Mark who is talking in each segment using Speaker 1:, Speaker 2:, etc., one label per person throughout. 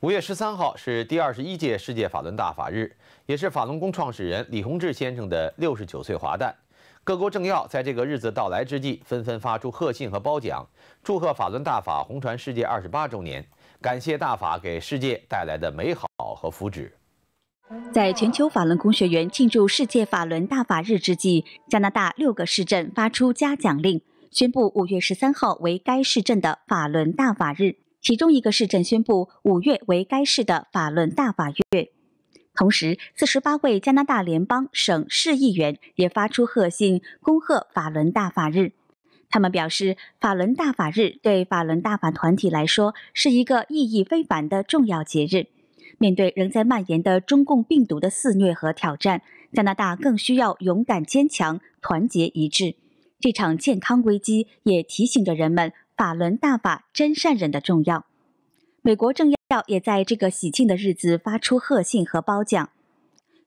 Speaker 1: 五月十三号是第二十一届世界法轮大法日，也是法轮功创始人李洪志先生的六十九岁华诞。各国政要在这个日子到来之际，纷纷发出贺信和褒奖，祝贺法轮大法红传世界二十八周年，感谢大法给世界带来的美好和福祉。在全球法轮功学员庆祝世界法轮大法日之际，加拿大六个市镇发出嘉奖令，宣布五月十三号为该市镇的法轮大法日。其中一个市政宣布五月为该市的法轮大法月，同时，四十八位加拿大联邦省市议员也发出贺信，恭贺法轮大法日。他们表示，法轮大法日对法轮大法团体来说是一个意义非凡的重要节日。面对仍在蔓延的中共病毒的肆虐和挑战，加拿大更需要勇敢、坚强、团结一致。这场健康危机也提醒着人们。法轮大法真善忍的重要，美国政要也在这个喜庆的日子发出贺信和褒奖。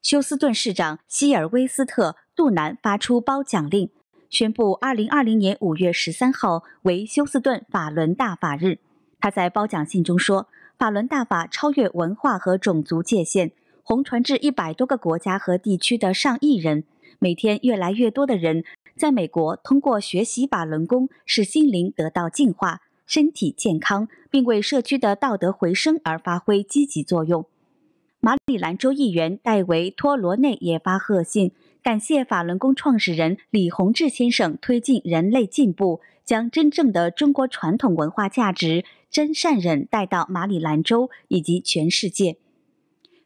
Speaker 1: 休斯顿市长希尔威斯特·杜南发出褒奖令，宣布二零二零年五月十三号为休斯顿法轮大法日。他在褒奖信中说：“法轮大法超越文化和种族界限，红传至一百多个国家和地区的上亿人，每天越来越多的人。”在美国，通过学习法轮功，使心灵得到净化，身体健康，并为社区的道德回升而发挥积极作用。马里兰州议员戴维·托罗内也发贺信，感谢法轮功创始人李洪志先生推进人类进步，将真正的中国传统文化价值真善忍带到马里兰州以及全世界。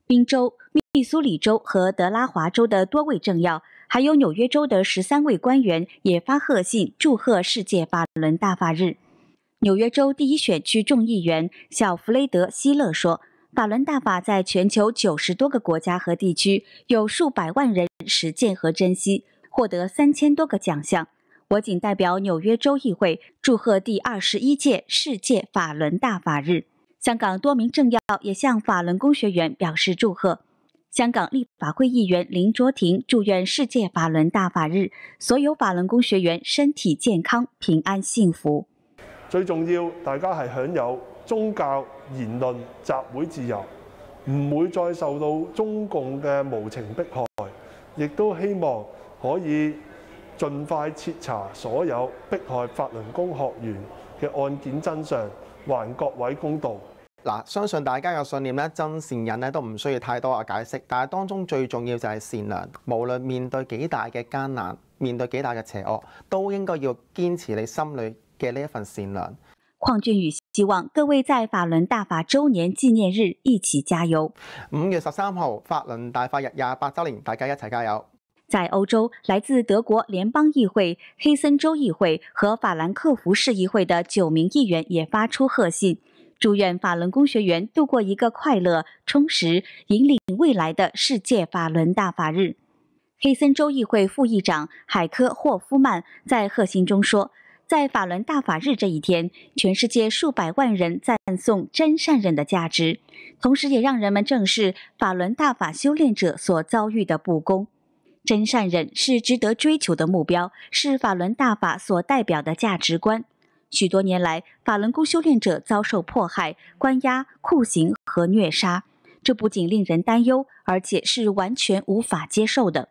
Speaker 1: 宾州。密苏里州和德拉华州的多位政要，还有纽约州的十三位官员也发贺信祝贺世界法轮大法日。纽约州第一选区众议员小弗雷德希勒说法轮大法在全球九十多个国家和地区有数百万人实践和珍惜，获得三千多个奖项。我仅代表纽约州议会祝贺第二十一届世界法轮大法日。香港多名政要也向法轮功学员表示祝贺。香港立法会议员林卓廷祝愿世界法轮大法日所有法轮功学员身体健康、平安幸福。最重要，大家系享有宗教言论集会自由，唔会再受到中共嘅无情迫害，亦都希望可以尽快彻查所有迫害法轮功学员嘅案件真相，还各位公道。嗱，相信大家嘅信念咧，真善人咧都唔需要太多嘅解釋，但係當中最重要就係善良。無論面對幾大嘅艱難，面對幾大嘅邪惡，都應該要堅持你心裏嘅呢一份善良。匡俊宇希望各位在法輪大法週年紀念日一起加油。五月十三號，法輪大法日廿八週年，大家一齊加油。在歐洲，來自德國聯邦議會、黑森州議會和法兰克福市議會的九名議員也發出賀信。祝愿法轮功学员度过一个快乐、充实、引领未来的世界法轮大法日。黑森州议会副议长海科·霍夫曼在贺信中说，在法轮大法日这一天，全世界数百万人赞颂真善忍的价值，同时也让人们正视法轮大法修炼者所遭遇的不公。真善忍是值得追求的目标，是法轮大法所代表的价值观。许多年来，法轮功修炼者遭受迫害、关押、酷刑和虐杀，这不仅令人担忧，而且是完全无法接受的。